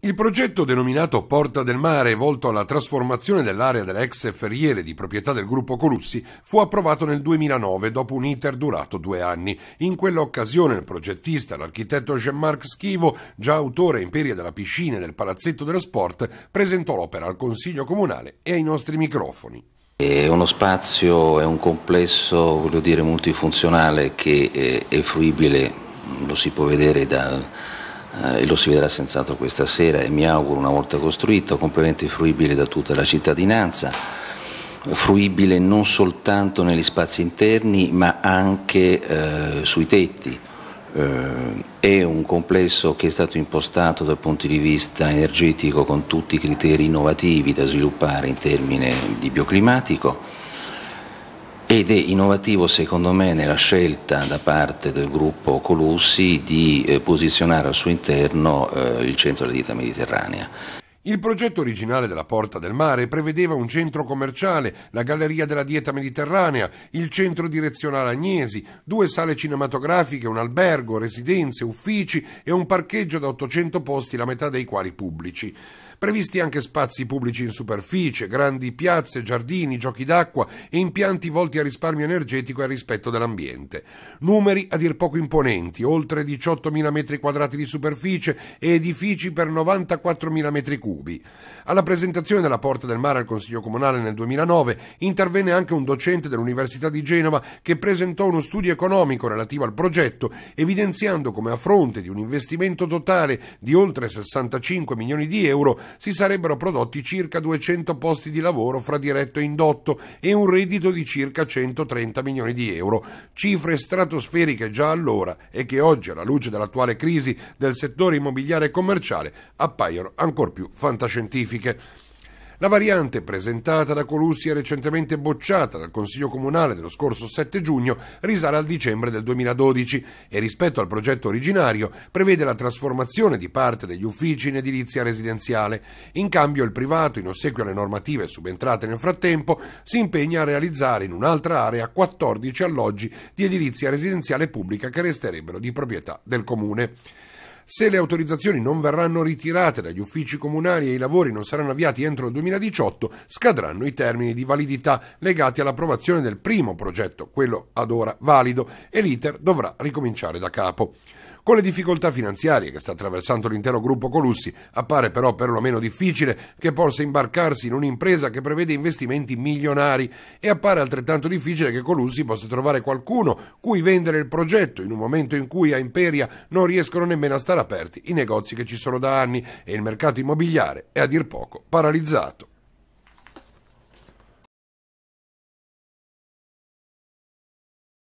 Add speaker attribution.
Speaker 1: Il progetto denominato Porta del Mare, volto alla trasformazione dell'area delle ex ferriere di proprietà del gruppo Colussi, fu approvato nel 2009 dopo un iter durato due anni. In quell'occasione il progettista, l'architetto Jean-Marc Schivo, già autore imperia della piscina e del palazzetto dello sport, presentò l'opera al Consiglio Comunale e ai nostri microfoni.
Speaker 2: È uno spazio, è un complesso, voglio dire, multifunzionale che è fruibile, lo si può vedere dal eh, e lo si vedrà senz'altro questa sera e mi auguro una volta costruito, completamente fruibile da tutta la cittadinanza, fruibile non soltanto negli spazi interni ma anche eh, sui tetti. Eh, è un complesso che è stato impostato dal punto di vista energetico con tutti i criteri innovativi da sviluppare in termini di bioclimatico ed è innovativo secondo me nella scelta da parte del gruppo Colussi di eh, posizionare al suo interno eh, il centro della dieta mediterranea.
Speaker 1: Il progetto originale della Porta del Mare prevedeva un centro commerciale, la Galleria della Dieta Mediterranea, il centro direzionale Agnesi, due sale cinematografiche, un albergo, residenze, uffici e un parcheggio da 800 posti, la metà dei quali pubblici. Previsti anche spazi pubblici in superficie, grandi piazze, giardini, giochi d'acqua e impianti volti al risparmio energetico e al rispetto dell'ambiente. Numeri a dir poco imponenti, oltre 18.000 metri quadrati di superficie e edifici per 94.000 metri cubi. Alla presentazione della Porta del Mare al Consiglio Comunale nel 2009 intervenne anche un docente dell'Università di Genova che presentò uno studio economico relativo al progetto, evidenziando come a fronte di un investimento totale di oltre 65 milioni di euro si sarebbero prodotti circa 200 posti di lavoro fra diretto e indotto e un reddito di circa 130 milioni di euro, cifre stratosferiche già allora e che oggi, alla luce dell'attuale crisi del settore immobiliare e commerciale, appaiono ancor più fantascientifiche. La variante presentata da Colussi e recentemente bocciata dal Consiglio Comunale dello scorso 7 giugno risale al dicembre del 2012 e rispetto al progetto originario prevede la trasformazione di parte degli uffici in edilizia residenziale. In cambio il privato, in ossequio alle normative subentrate nel frattempo, si impegna a realizzare in un'altra area 14 alloggi di edilizia residenziale pubblica che resterebbero di proprietà del comune. Se le autorizzazioni non verranno ritirate dagli uffici comunali e i lavori non saranno avviati entro il 2018, scadranno i termini di validità legati all'approvazione del primo progetto, quello ad ora valido, e l'iter dovrà ricominciare da capo. Con le difficoltà finanziarie che sta attraversando l'intero gruppo Colussi, appare però perlomeno difficile che possa imbarcarsi in un'impresa che prevede investimenti milionari e appare altrettanto difficile che Colussi possa trovare qualcuno cui vendere il progetto in un momento in cui a Imperia non riescono nemmeno a stare aperti i negozi che ci sono da anni e il mercato immobiliare è a dir poco paralizzato.